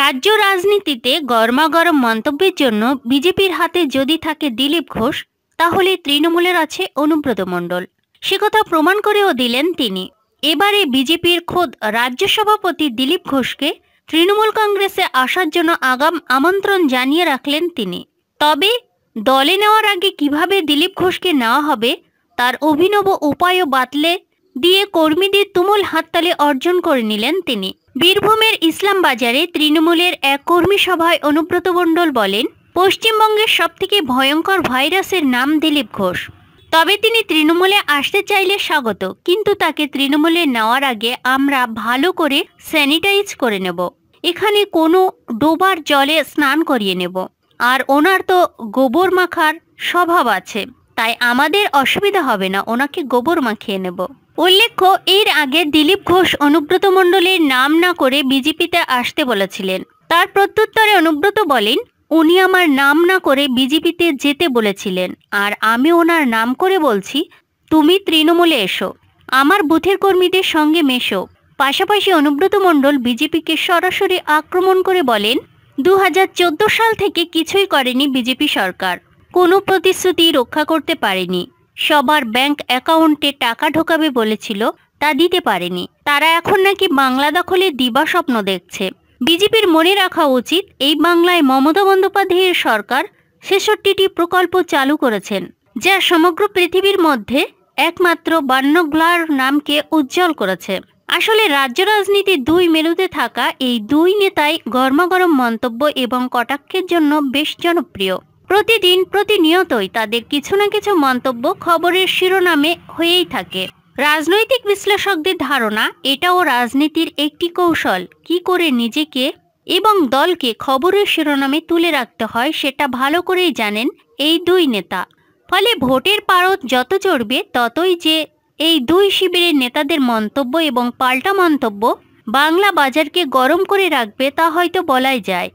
রাজ্য রাজনীতিতে গরমাগরম মন্তব্যের জন্য বিজেপির হাতে যদি থাকে দিলীপ ঘোষ তাহলে তৃণমূলের আছে অনুব্রত মণ্ডল সে কথা প্রমাণ করেও দিলেন তিনি এবারে বিজেপির খোদ রাজ্য সভাপতি দিলীপ ঘোষকে তৃণমূল কংগ্রেসে আসার জন্য আগাম আমন্ত্রণ জানিয়ে রাখলেন তিনি তবে দলে নেওয়ার আগে কিভাবে দিলীপ ঘোষকে নেওয়া হবে তার অভিনব উপায়ও বাতলে দিয়ে কর্মীদের তুমুল হাততালি অর্জন করে নিলেন তিনি বীরভূমের ইসলাম বাজারে তৃণমূলের এক কর্মী সভায় অনুব্রত মণ্ডল বলেন পশ্চিমবঙ্গের সবথেকে ভয়ঙ্কর ভাইরাসের নাম দিলীপ ঘোষ তবে তিনি তৃণমূলে আসতে চাইলে স্বাগত কিন্তু তাকে তৃণমূলে নেওয়ার আগে আমরা ভালো করে স্যানিটাইজ করে নেব এখানে কোনো ডোবার জলে স্নান করিয়ে নেব আর ওনার তো গোবর মাখার স্বভাব আছে তাই আমাদের অসুবিধা হবে না ওনাকে গোবর মাখিয়ে নেব উল্লেখ্য এর আগে দিলীপ ঘোষ অনুব্রত মণ্ডলের নাম না করে বিজেপিতে আসতে বলেছিলেন তার প্রত্যুত্তরে অনুব্রত বলেন উনি আমার নাম না করে বিজেপিতে যেতে বলেছিলেন আর আমি ওনার নাম করে বলছি তুমি তৃণমূলে এসো আমার বুথের কর্মীদের সঙ্গে মেশো পাশাপাশি অনুব্রত মণ্ডল বিজেপিকে সরাসরি আক্রমণ করে বলেন দু সাল থেকে কিছুই করেনি বিজেপি সরকার কোনো প্রতিশ্রুতি রক্ষা করতে পারেনি সবার ব্যাংক অ্যাকাউন্টে টাকা ঢোকাবে বলেছিল তা দিতে পারেনি তারা এখন নাকি বাংলা দখলে দিবা স্বপ্ন দেখছে বিজেপির মনে রাখা উচিত এই বাংলায় মমতা বন্দ্যোপাধ্যায়ের সরকার ছেষট্টিটি প্রকল্প চালু করেছেন যা সমগ্র পৃথিবীর মধ্যে একমাত্র বান্নগ্লার নামকে উজ্জ্বল করেছে আসলে রাজ্য রাজনীতি দুই মেরুতে থাকা এই দুই নেতাই গরমাগরম মন্তব্য এবং কটাক্ষের জন্য বেশ জনপ্রিয় প্রতিদিন প্রতিনিয়তই তাদের কিছু না কিছু মন্তব্য খবরের শিরোনামে হয়েই থাকে রাজনৈতিক বিশ্লেষকদের ধারণা এটাও রাজনীতির একটি কৌশল কি করে নিজেকে এবং দলকে খবরের শিরোনামে তুলে রাখতে হয় সেটা ভালো করেই জানেন এই দুই নেতা ফলে ভোটের পারদ যত চড়বে ততই যে এই দুই শিবিরের নেতাদের মন্তব্য এবং পাল্টা মন্তব্য বাংলা বাজারকে গরম করে রাখবে তা হয়তো বলাই যায়